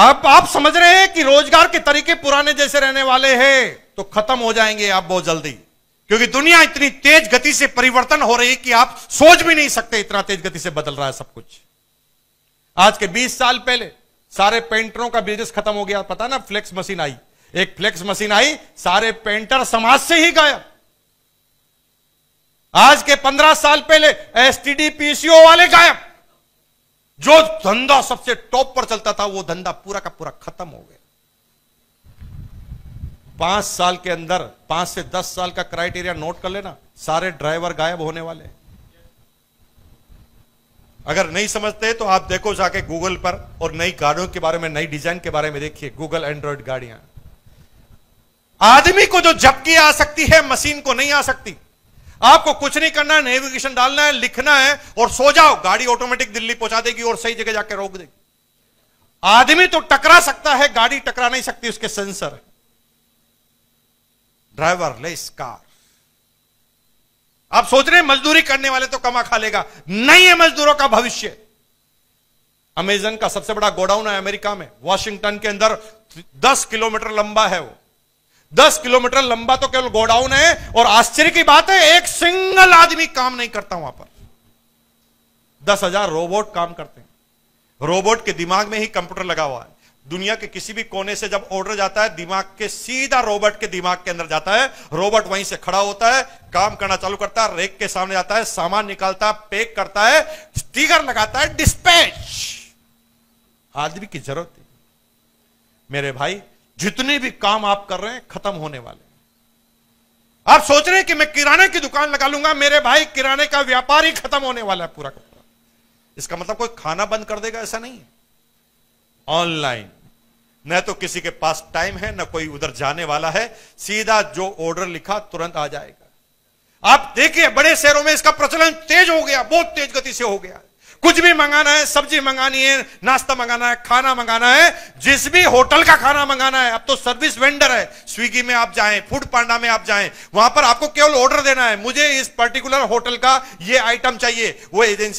अब आप समझ रहे हैं कि रोजगार के तरीके पुराने जैसे रहने वाले हैं तो खत्म हो जाएंगे आप बहुत जल्दी क्योंकि दुनिया इतनी तेज गति से परिवर्तन हो रही है कि आप सोच भी नहीं सकते इतना तेज गति से बदल रहा है सब कुछ आज के 20 साल पहले सारे पेंटरों का बिजनेस खत्म हो गया पता ना फ्लेक्स मशीन आई एक फ्लेक्स मशीन आई सारे पेंटर समाज से ही गायब आज के 15 साल पहले एसटीडी पीसीओ वाले गायब जो धंधा सबसे टॉप पर चलता था वो धंधा पूरा का पूरा खत्म हो गया पांच साल के अंदर पांच से दस साल का क्राइटेरिया नोट कर लेना सारे ड्राइवर गायब होने वाले अगर नहीं समझते तो आप देखो जाके गूगल पर और नई गाड़ियों के बारे में नई डिजाइन के बारे में देखिए गूगल एंड्रॉइड गाड़ियां आदमी को जो जबकि आ सकती है मशीन को नहीं आ सकती आपको कुछ नहीं करना है नेविगेशन डालना है लिखना है और सो जाओ गाड़ी ऑटोमेटिक दिल्ली पहुंचा देगी और सही जगह जाकर रोक देगी आदमी तो टकरा सकता है गाड़ी टकरा नहीं सकती उसके सेंसर ड्राइवर लेस कार आप सोच रहे हैं मजदूरी करने वाले तो कमा खा लेगा नहीं है मजदूरों का भविष्य अमेजन का सबसे बड़ा गोडाउन है अमेरिका में वॉशिंगटन के अंदर दस किलोमीटर लंबा है वो दस किलोमीटर लंबा तो केवल गोडाउन है और आश्चर्य की बात है एक सिंगल आदमी काम नहीं करता वहां पर दस हजार रोबोट काम करते हैं रोबोट के दिमाग में ही कंप्यूटर लगा हुआ है दुनिया के किसी भी कोने से जब ऑर्डर जाता है दिमाग के सीधा रोबोट के दिमाग के अंदर जाता है रोबोट वहीं से खड़ा होता है काम करना चालू करता है रेक के सामने जाता है सामान निकालता है पैक करता है स्टीकर लगाता है डिस्पैच आदमी की जरूरत मेरे भाई जितने भी काम आप कर रहे हैं खत्म होने वाले आप सोच रहे हैं कि मैं किराने की दुकान लगा लूंगा मेरे भाई किराने का व्यापार ही खत्म होने वाला है पूरा का पूरा इसका मतलब कोई खाना बंद कर देगा ऐसा नहीं ऑनलाइन न तो किसी के पास टाइम है ना कोई उधर जाने वाला है सीधा जो ऑर्डर लिखा तुरंत आ जाएगा आप देखिए बड़े शहरों में इसका प्रचलन तेज हो गया बहुत तेज गति से हो गया कुछ भी मंगाना है सब्जी मंगानी है नाश्ता मंगाना है खाना मंगाना है जिस भी होटल का खाना मंगाना है अब तो सर्विस वेंडर है स्विगी में आप जाएं फूड पांडा में आप जाएं वहां पर आपको केवल ऑर्डर देना है मुझे इस पर्टिकुलर होटल का ये आइटम चाहिए वो एजेंसी